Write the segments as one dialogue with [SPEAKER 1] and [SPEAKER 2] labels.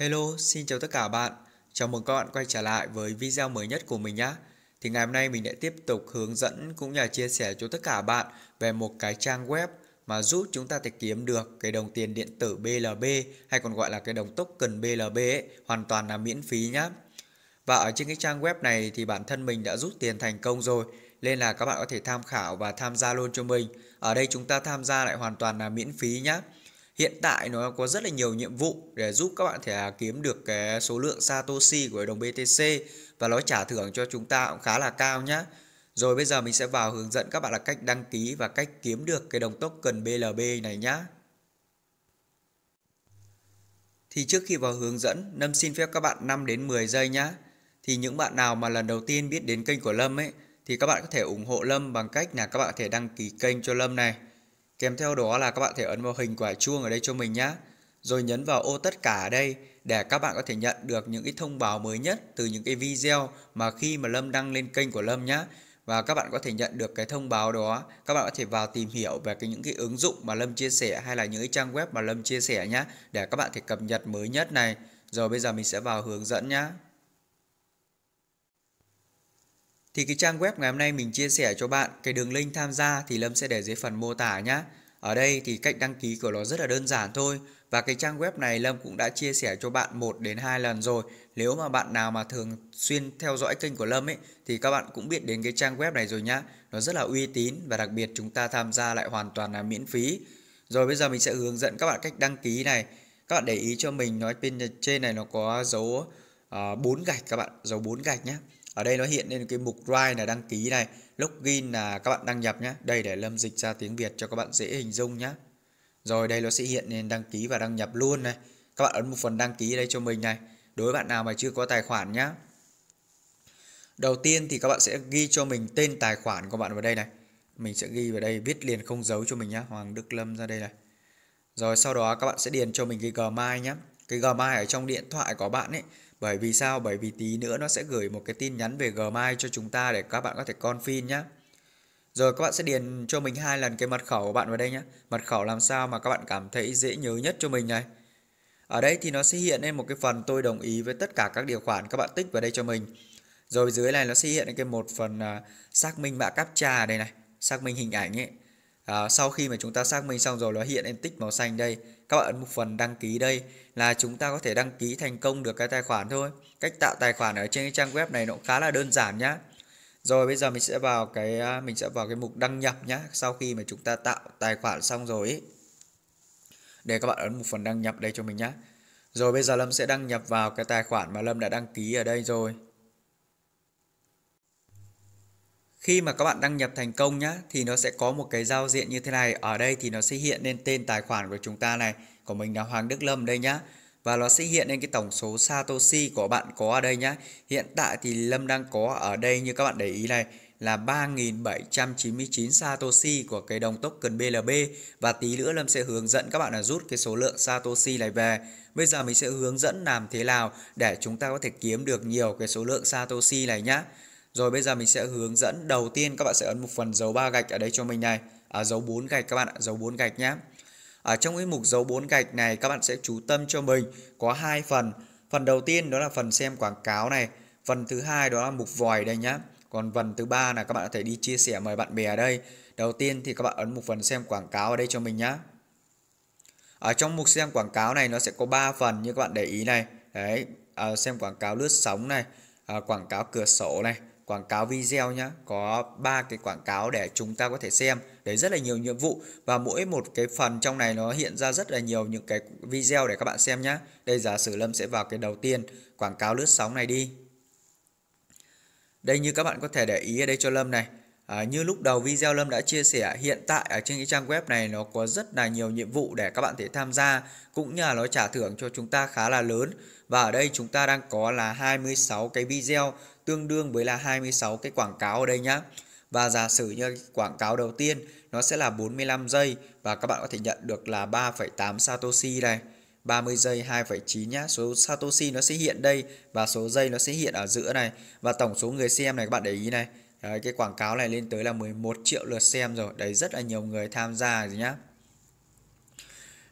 [SPEAKER 1] Hello, xin chào tất cả bạn. Chào mừng các bạn quay trở lại với video mới nhất của mình nhé. Thì ngày hôm nay mình sẽ tiếp tục hướng dẫn cũng như là chia sẻ cho tất cả bạn về một cái trang web mà giúp chúng ta tìm kiếm được cái đồng tiền điện tử BLB hay còn gọi là cái đồng token BLB ấy, hoàn toàn là miễn phí nhé. Và ở trên cái trang web này thì bản thân mình đã rút tiền thành công rồi nên là các bạn có thể tham khảo và tham gia luôn cho mình. Ở đây chúng ta tham gia lại hoàn toàn là miễn phí nhé hiện tại nó có rất là nhiều nhiệm vụ để giúp các bạn thể kiếm được cái số lượng Satoshi của đồng BTC và nó trả thưởng cho chúng ta cũng khá là cao nhá. Rồi bây giờ mình sẽ vào hướng dẫn các bạn là cách đăng ký và cách kiếm được cái đồng token BLB này nhá. Thì trước khi vào hướng dẫn, Lâm xin phép các bạn 5 đến 10 giây nhá. Thì những bạn nào mà lần đầu tiên biết đến kênh của Lâm ấy thì các bạn có thể ủng hộ Lâm bằng cách là các bạn có thể đăng ký kênh cho Lâm này Kèm theo đó là các bạn thể ấn vào hình quả chuông ở đây cho mình nhé. Rồi nhấn vào ô tất cả ở đây để các bạn có thể nhận được những cái thông báo mới nhất từ những cái video mà khi mà Lâm đăng lên kênh của Lâm nhé. Và các bạn có thể nhận được cái thông báo đó. Các bạn có thể vào tìm hiểu về cái những cái ứng dụng mà Lâm chia sẻ hay là những cái trang web mà Lâm chia sẻ nhé. Để các bạn thể cập nhật mới nhất này. Rồi bây giờ mình sẽ vào hướng dẫn nhé. Thì cái trang web ngày hôm nay mình chia sẻ cho bạn cái đường link tham gia thì Lâm sẽ để dưới phần mô tả nhé. Ở đây thì cách đăng ký của nó rất là đơn giản thôi và cái trang web này Lâm cũng đã chia sẻ cho bạn 1 đến 2 lần rồi. Nếu mà bạn nào mà thường xuyên theo dõi kênh của Lâm ấy thì các bạn cũng biết đến cái trang web này rồi nhá. Nó rất là uy tín và đặc biệt chúng ta tham gia lại hoàn toàn là miễn phí. Rồi bây giờ mình sẽ hướng dẫn các bạn cách đăng ký này. Các bạn để ý cho mình nói bên trên này nó có dấu uh, ờ, 4 gạch các bạn, dấu 4 gạch nhé ở đây nó hiện lên cái mục drive là đăng ký này login là các bạn đăng nhập nhé đây để lâm dịch ra tiếng việt cho các bạn dễ hình dung nhé rồi đây nó sẽ hiện lên đăng ký và đăng nhập luôn này các bạn ấn một phần đăng ký đây cho mình này đối với bạn nào mà chưa có tài khoản nhé đầu tiên thì các bạn sẽ ghi cho mình tên tài khoản của bạn vào đây này mình sẽ ghi vào đây viết liền không giấu cho mình nhé Hoàng Đức Lâm ra đây này rồi sau đó các bạn sẽ điền cho mình cái Gmail nhé cái Gmail ở trong điện thoại của bạn ấy bởi vì sao bởi vì tí nữa nó sẽ gửi một cái tin nhắn về Gmail cho chúng ta để các bạn có thể confirm nhé rồi các bạn sẽ điền cho mình hai lần cái mật khẩu của bạn vào đây nhé mật khẩu làm sao mà các bạn cảm thấy dễ nhớ nhất cho mình này ở đây thì nó sẽ hiện lên một cái phần tôi đồng ý với tất cả các điều khoản các bạn tích vào đây cho mình rồi dưới này nó sẽ hiện lên cái một phần à, xác minh mã captcha đây này xác minh hình ảnh ấy à, sau khi mà chúng ta xác minh xong rồi nó hiện em tích màu xanh đây các bạn ấn một phần đăng ký đây là chúng ta có thể đăng ký thành công được cái tài khoản thôi cách tạo tài khoản ở trên cái trang web này nó cũng khá là đơn giản nhá rồi bây giờ mình sẽ vào cái à, mình sẽ vào cái mục đăng nhập nhá sau khi mà chúng ta tạo tài khoản xong rồi ý. để các bạn ấn một phần đăng nhập đây cho mình nhá rồi bây giờ Lâm sẽ đăng nhập vào cái tài khoản mà Lâm đã đăng ký ở đây rồi khi mà các bạn đăng nhập thành công nhá thì nó sẽ có một cái giao diện như thế này ở đây thì nó sẽ hiện lên tên tài khoản của chúng ta này của mình là Hoàng Đức Lâm đây nhá và nó sẽ hiện lên cái tổng số Satoshi của bạn có ở đây nhá hiện tại thì Lâm đang có ở đây như các bạn để ý này là 3.799 Satoshi của cái đồng token BLB và tí nữa Lâm sẽ hướng dẫn các bạn là rút cái số lượng Satoshi này về. Bây giờ mình sẽ hướng dẫn làm thế nào để chúng ta có thể kiếm được nhiều cái số lượng Satoshi này nhá. Rồi bây giờ mình sẽ hướng dẫn đầu tiên các bạn sẽ ấn một phần dấu ba gạch ở đây cho mình này. À, dấu 4 gạch các bạn ạ, dấu 4 gạch nhé. Ở à, trong cái mục dấu 4 gạch này các bạn sẽ chú tâm cho mình có hai phần. Phần đầu tiên đó là phần xem quảng cáo này, phần thứ hai đó là mục vòi đây nhá. Còn phần thứ ba là các bạn có thể đi chia sẻ mời bạn bè ở đây. Đầu tiên thì các bạn ấn một phần xem quảng cáo ở đây cho mình nhá. Ở à, trong mục xem quảng cáo này nó sẽ có 3 phần như các bạn để ý này. Đấy, à, xem quảng cáo lướt sóng này, à, quảng cáo cửa sổ này quảng cáo video nhá có ba cái quảng cáo để chúng ta có thể xem đấy rất là nhiều nhiệm vụ và mỗi một cái phần trong này nó hiện ra rất là nhiều những cái video để các bạn xem nhá đây giả sử lâm sẽ vào cái đầu tiên quảng cáo lướt sóng này đi đây như các bạn có thể để ý ở đây cho lâm này À, như lúc đầu video Lâm đã chia sẻ, hiện tại ở trên cái trang web này nó có rất là nhiều nhiệm vụ để các bạn thể tham gia, cũng như là nó trả thưởng cho chúng ta khá là lớn. Và ở đây chúng ta đang có là 26 cái video tương đương với là 26 cái quảng cáo ở đây nhá. Và giả sử như quảng cáo đầu tiên nó sẽ là 45 giây và các bạn có thể nhận được là 3,8 Satoshi này. 30 giây 2,9 nhá. Số Satoshi nó sẽ hiện đây và số giây nó sẽ hiện ở giữa này và tổng số người xem này các bạn để ý này Đấy, cái quảng cáo này lên tới là 11 triệu lượt xem rồi đấy rất là nhiều người tham gia rồi nhá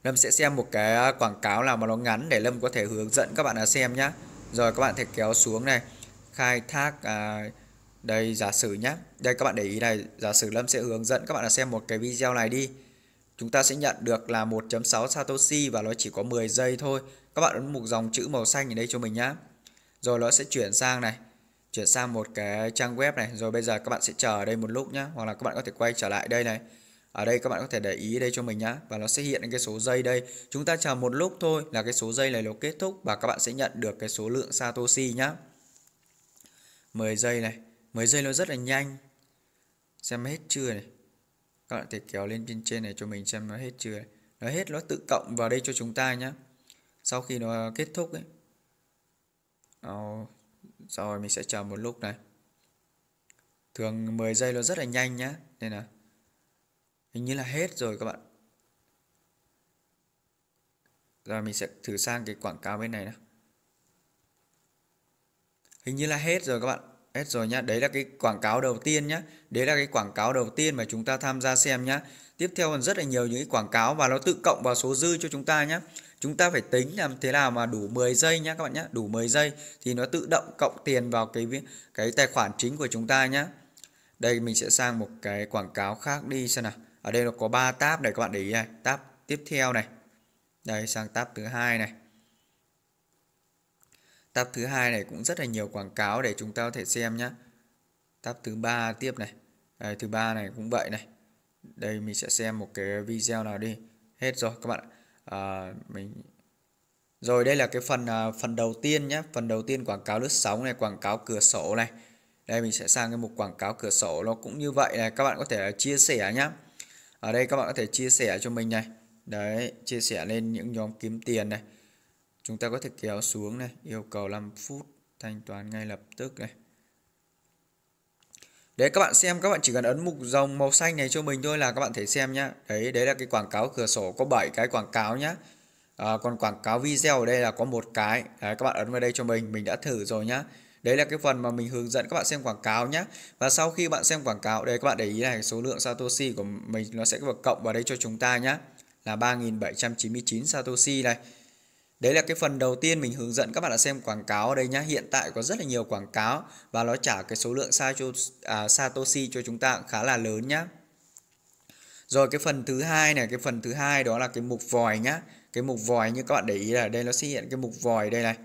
[SPEAKER 1] Lâm sẽ xem một cái à, quảng cáo nào mà nó ngắn để Lâm có thể hướng dẫn các bạn là xem nhá rồi các bạn thể kéo xuống này khai thác à, đây giả sử nhá đây các bạn để ý này giả sử Lâm sẽ hướng dẫn các bạn là xem một cái video này đi chúng ta sẽ nhận được là 1.6 Satoshi và nó chỉ có 10 giây thôi các bạn ấn một dòng chữ màu xanh ở đây cho mình nhá rồi nó sẽ chuyển sang này chuyển sang một cái trang web này rồi bây giờ các bạn sẽ chờ ở đây một lúc nhá hoặc là các bạn có thể quay trở lại đây này ở đây các bạn có thể để ý đây cho mình nhá và nó sẽ hiện cái số dây đây chúng ta chờ một lúc thôi là cái số dây này nó kết thúc và các bạn sẽ nhận được cái số lượng satoshi nhá 10 giây này 10 giây nó rất là nhanh xem hết chưa này các bạn có thể kéo lên trên trên này cho mình xem nó hết chưa này. nó hết nó tự cộng vào đây cho chúng ta nhá sau khi nó kết thúc ấy oh rồi mình sẽ chờ một lúc này thường 10 giây nó rất là nhanh nhá nên là hình như là hết rồi các bạn rồi mình sẽ thử sang cái quảng cáo bên này nữa hình như là hết rồi các bạn hết rồi nhá đấy là cái quảng cáo đầu tiên nhá đấy là cái quảng cáo đầu tiên mà chúng ta tham gia xem nhá tiếp theo còn rất là nhiều những cái quảng cáo và nó tự cộng vào số dư cho chúng ta nhá chúng ta phải tính làm thế nào mà đủ 10 giây nhá các bạn nhé đủ 10 giây thì nó tự động cộng tiền vào cái cái tài khoản chính của chúng ta nhé đây mình sẽ sang một cái quảng cáo khác đi xem nào ở đây nó có 3 tab này các bạn để ý này tab tiếp theo này đây sang tab thứ hai này tab thứ hai này cũng rất là nhiều quảng cáo để chúng ta có thể xem nhé tab thứ ba tiếp này đây, thứ ba này cũng vậy này đây mình sẽ xem một cái video nào đi hết rồi các bạn ạ à, mình rồi đây là cái phần à, phần đầu tiên nhé phần đầu tiên quảng cáo lướt sóng này quảng cáo cửa sổ này đây mình sẽ sang cái mục quảng cáo cửa sổ nó cũng như vậy này các bạn có thể chia sẻ nhé ở đây các bạn có thể chia sẻ cho mình này đấy chia sẻ lên những nhóm kiếm tiền này chúng ta có thể kéo xuống này yêu cầu 5 phút thanh toán ngay lập tức này đấy các bạn xem các bạn chỉ cần ấn mục dòng màu xanh này cho mình thôi là các bạn thể xem nhá đấy đấy là cái quảng cáo cửa sổ có 7 cái quảng cáo nhá à, còn quảng cáo video ở đây là có một cái đấy, các bạn ấn vào đây cho mình mình đã thử rồi nhá đấy là cái phần mà mình hướng dẫn các bạn xem quảng cáo nhá và sau khi bạn xem quảng cáo đây các bạn để ý này số lượng satoshi của mình nó sẽ được cộng vào đây cho chúng ta nhá là 3.799 satoshi này Đấy là cái phần đầu tiên mình hướng dẫn các bạn là xem quảng cáo ở đây nhá. Hiện tại có rất là nhiều quảng cáo và nó trả cái số lượng à, Satoshi cho chúng ta khá là lớn nhá. Rồi cái phần thứ hai này, cái phần thứ hai đó là cái mục vòi nhá. Cái mục vòi như các bạn để ý là đây nó sẽ hiện cái mục vòi đây này.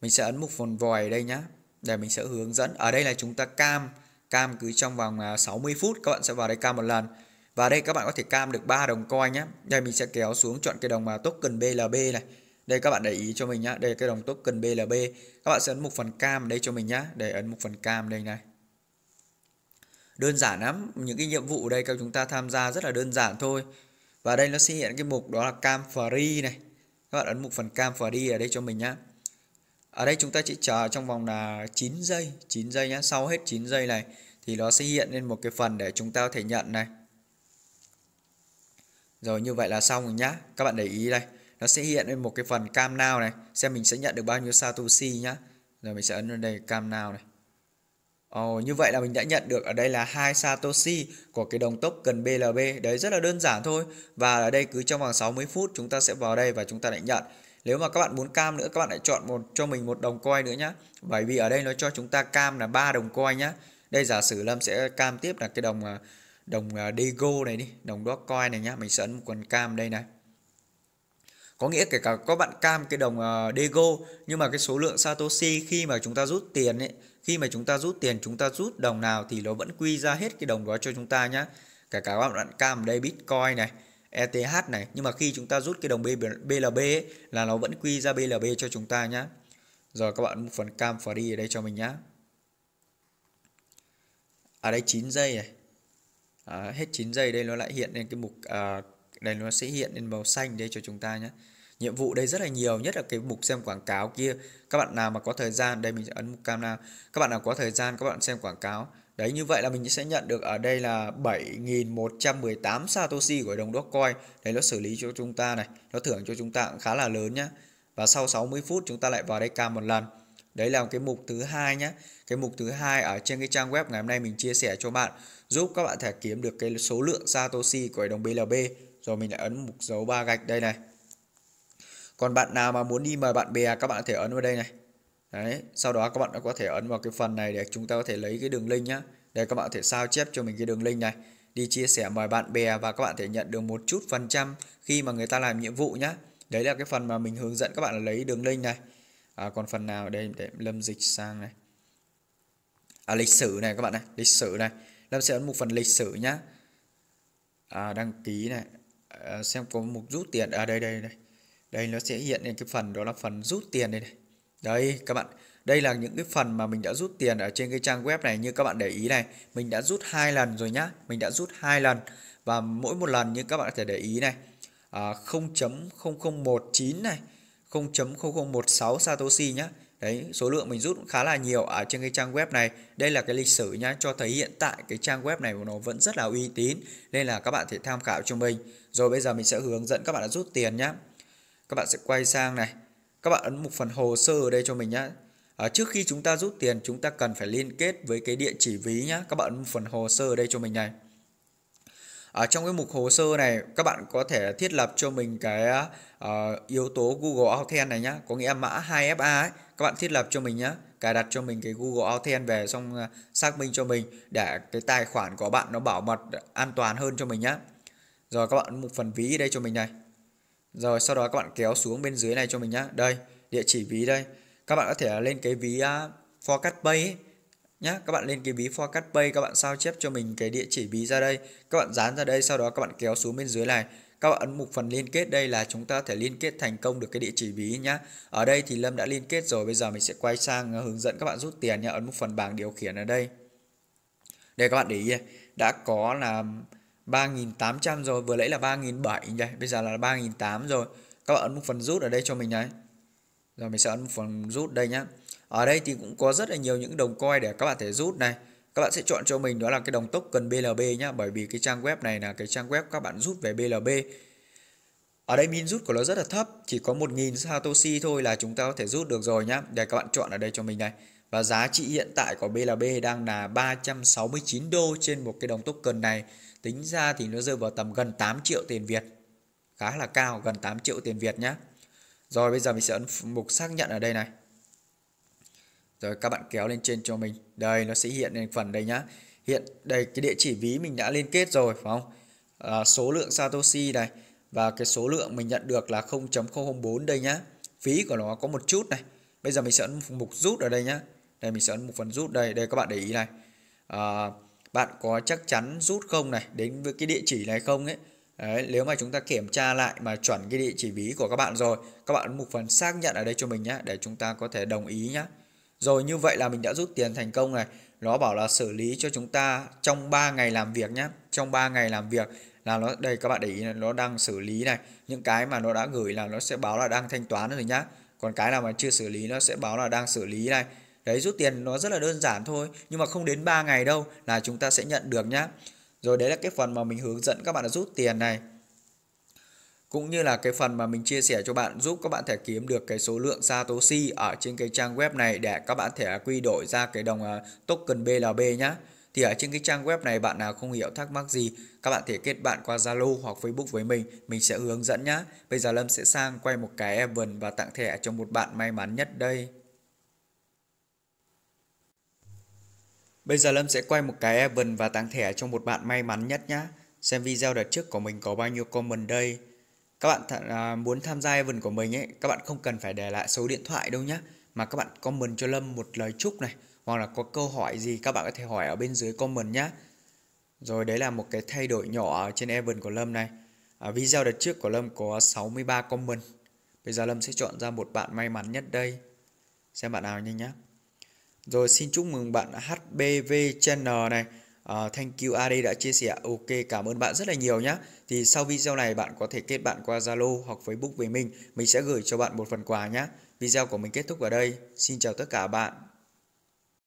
[SPEAKER 1] Mình sẽ ấn mục phần vòi đây nhá. Để mình sẽ hướng dẫn. Ở đây là chúng ta cam, cam cứ trong vòng 60 à, phút các bạn sẽ vào đây cam một lần. Và đây các bạn có thể cam được 3 đồng coin nhá Đây mình sẽ kéo xuống chọn cái đồng mà token BLB này đây các bạn để ý cho mình nhá đây cái đồng token BLB các bạn sẽ ấn một phần cam đây cho mình nhá để ấn một phần cam đây này đơn giản lắm những cái nhiệm vụ ở đây các chúng ta tham gia rất là đơn giản thôi và đây nó sẽ hiện cái mục đó là cam free này các bạn ấn một phần cam free ở đây cho mình nhá ở đây chúng ta chỉ chờ trong vòng là 9 giây 9 giây nhá sau hết 9 giây này thì nó sẽ hiện lên một cái phần để chúng ta có thể nhận này rồi như vậy là xong rồi nhá các bạn để ý đây nó sẽ hiện lên một cái phần cam nào này xem mình sẽ nhận được bao nhiêu satoshi nhá rồi mình sẽ ấn vào đây cam nào này Ồ, oh, như vậy là mình đã nhận được ở đây là hai Satoshi của cái đồng token BLB. Đấy rất là đơn giản thôi. Và ở đây cứ trong vòng 60 phút chúng ta sẽ vào đây và chúng ta lại nhận. Nếu mà các bạn muốn cam nữa các bạn lại chọn một cho mình một đồng coin nữa nhá. Bởi vì ở đây nó cho chúng ta cam là ba đồng coin nhá. Đây giả sử Lâm sẽ cam tiếp là cái đồng à, đồng à, Dego này đi, đồng Dogecoin này nhá. Mình sẽ ấn một quần cam đây này có nghĩa kể cả có bạn cam cái đồng uh, ờ, Dego nhưng mà cái số lượng Satoshi khi mà chúng ta rút tiền ấy khi mà chúng ta rút tiền chúng ta rút đồng nào thì nó vẫn quy ra hết cái đồng đó cho chúng ta nhá kể cả các bạn cam đây Bitcoin này ETH này nhưng mà khi chúng ta rút cái đồng BLB ấy, là nó vẫn quy ra BLB cho chúng ta nhá rồi các bạn phần cam free ở đây cho mình nhá ở à đây 9 giây này à, hết 9 giây đây nó lại hiện lên cái mục à, đây nó sẽ hiện lên màu xanh đây cho chúng ta nhé nhiệm vụ đây rất là nhiều nhất là cái mục xem quảng cáo kia các bạn nào mà có thời gian đây mình sẽ ấn mục cam nào các bạn nào có thời gian các bạn xem quảng cáo đấy như vậy là mình sẽ nhận được ở đây là 7.118 Satoshi của đồng Dogecoin đấy nó xử lý cho chúng ta này nó thưởng cho chúng ta cũng khá là lớn nhá và sau 60 phút chúng ta lại vào đây cam một lần đấy là cái mục thứ hai nhé cái mục thứ hai ở trên cái trang web ngày hôm nay mình chia sẻ cho bạn giúp các bạn thể kiếm được cái số lượng satoshi của đồng BLB rồi mình lại ấn mục dấu ba gạch đây này còn bạn nào mà muốn đi mời bạn bè các bạn có thể ấn vào đây này đấy sau đó các bạn có thể ấn vào cái phần này để chúng ta có thể lấy cái đường link nhá để các bạn có thể sao chép cho mình cái đường link này đi chia sẻ mời bạn bè và các bạn thể nhận được một chút phần trăm khi mà người ta làm nhiệm vụ nhá đấy là cái phần mà mình hướng dẫn các bạn là lấy đường link này à, còn phần nào đây để lâm dịch sang này à, lịch sử này các bạn này lịch sử này lâm sẽ ấn một phần lịch sử nhá à, đăng ký này à, xem có mục rút tiền ở à, đây đây đây đây nó sẽ hiện lên cái phần đó là phần rút tiền đây này đây các bạn đây là những cái phần mà mình đã rút tiền ở trên cái trang web này như các bạn để ý này mình đã rút hai lần rồi nhá mình đã rút hai lần và mỗi một lần như các bạn có thể để ý này à, 0.0019 này 0.0016 Satoshi nhá đấy số lượng mình rút khá là nhiều ở trên cái trang web này đây là cái lịch sử nhá cho thấy hiện tại cái trang web này của nó vẫn rất là uy tín nên là các bạn thể tham khảo cho mình rồi bây giờ mình sẽ hướng dẫn các bạn rút tiền nhá các bạn sẽ quay sang này các bạn ấn một phần hồ sơ ở đây cho mình nhé à, trước khi chúng ta rút tiền chúng ta cần phải liên kết với cái địa chỉ ví nhé các bạn ấn phần hồ sơ ở đây cho mình này ở à, trong cái mục hồ sơ này các bạn có thể thiết lập cho mình cái uh, yếu tố Google Authent này nhá có nghĩa mã 2FA ấy các bạn thiết lập cho mình nhá cài đặt cho mình cái Google Authent về xong uh, xác minh cho mình để cái tài khoản của bạn nó bảo mật an toàn hơn cho mình nhá rồi các bạn mục phần ví ở đây cho mình này rồi sau đó các bạn kéo xuống bên dưới này cho mình nhá. Đây, địa chỉ ví đây. Các bạn có thể lên cái ví uh, forecast pay nhá. Các bạn lên cái ví forecast pay các bạn sao chép cho mình cái địa chỉ ví ra đây. Các bạn dán ra đây sau đó các bạn kéo xuống bên dưới này. Các bạn ấn mục phần liên kết đây là chúng ta có thể liên kết thành công được cái địa chỉ ví nhá. Ở đây thì Lâm đã liên kết rồi, bây giờ mình sẽ quay sang à, hướng dẫn các bạn rút tiền nhá. Ấn mục phần bảng điều khiển ở đây. Đây các bạn để ý đã có là 3.800 rồi vừa lấy là 3.700 nhỉ bây giờ là 3.800 rồi các bạn ấn một phần rút ở đây cho mình này rồi mình sẽ ấn một phần rút đây nhá ở đây thì cũng có rất là nhiều những đồng coin để các bạn thể rút này các bạn sẽ chọn cho mình đó là cái đồng tốc cần BLB nhá bởi vì cái trang web này là cái trang web các bạn rút về BLB ở đây min rút của nó rất là thấp chỉ có 1.000 Satoshi thôi là chúng ta có thể rút được rồi nhá để các bạn chọn ở đây cho mình này và giá trị hiện tại của BLB đang là 369 đô trên một cái đồng token này tính ra thì nó rơi vào tầm gần 8 triệu tiền Việt khá là cao gần 8 triệu tiền Việt nhé rồi bây giờ mình sẽ ấn mục xác nhận ở đây này rồi các bạn kéo lên trên cho mình đây nó sẽ hiện lên phần đây nhá hiện đây cái địa chỉ ví mình đã liên kết rồi phải không à, số lượng Satoshi này và cái số lượng mình nhận được là 0.004 đây nhá phí của nó có một chút này bây giờ mình sẽ ấn mục rút ở đây nhá đây mình sẽ ấn một phần rút đây đây các bạn để ý này à, bạn có chắc chắn rút không này đến với cái địa chỉ này không ấy Đấy, nếu mà chúng ta kiểm tra lại mà chuẩn cái địa chỉ ví của các bạn rồi các bạn ấn mục phần xác nhận ở đây cho mình nhé để chúng ta có thể đồng ý nhé rồi như vậy là mình đã rút tiền thành công này nó bảo là xử lý cho chúng ta trong 3 ngày làm việc nhé trong 3 ngày làm việc là nó đây các bạn để ý là nó đang xử lý này những cái mà nó đã gửi là nó sẽ báo là đang thanh toán rồi nhá còn cái nào mà chưa xử lý nó sẽ báo là đang xử lý này Đấy rút tiền nó rất là đơn giản thôi nhưng mà không đến 3 ngày đâu là chúng ta sẽ nhận được nhá. Rồi đấy là cái phần mà mình hướng dẫn các bạn rút tiền này cũng như là cái phần mà mình chia sẻ cho bạn giúp các bạn thể kiếm được cái số lượng Satoshi ở trên cái trang web này để các bạn thể quy đổi ra cái đồng à, token BLB nhá. Thì ở trên cái trang web này bạn nào không hiểu thắc mắc gì, các bạn thể kết bạn qua Zalo hoặc Facebook với mình, mình sẽ hướng dẫn nhá. Bây giờ Lâm sẽ sang quay một cái event và tặng thẻ cho một bạn may mắn nhất đây. Bây giờ Lâm sẽ quay một cái event và tặng thẻ cho một bạn may mắn nhất nhá Xem video đợt trước của mình có bao nhiêu comment đây. Các bạn th à, muốn tham gia event của mình ấy, các bạn không cần phải để lại số điện thoại đâu nhá Mà các bạn comment cho Lâm một lời chúc này, hoặc là có câu hỏi gì các bạn có thể hỏi ở bên dưới comment nhá Rồi đấy là một cái thay đổi nhỏ ở trên event của Lâm này. À, video đợt trước của Lâm có 63 comment. Bây giờ Lâm sẽ chọn ra một bạn may mắn nhất đây. Xem bạn nào nhanh nhé. Rồi xin chúc mừng bạn HBV Channel này. Uh, thank you AD đã chia sẻ. Ok, cảm ơn bạn rất là nhiều nhé. Thì sau video này bạn có thể kết bạn qua Zalo hoặc Facebook với mình. Mình sẽ gửi cho bạn một phần quà nhé. Video của mình kết thúc ở đây. Xin chào tất cả bạn.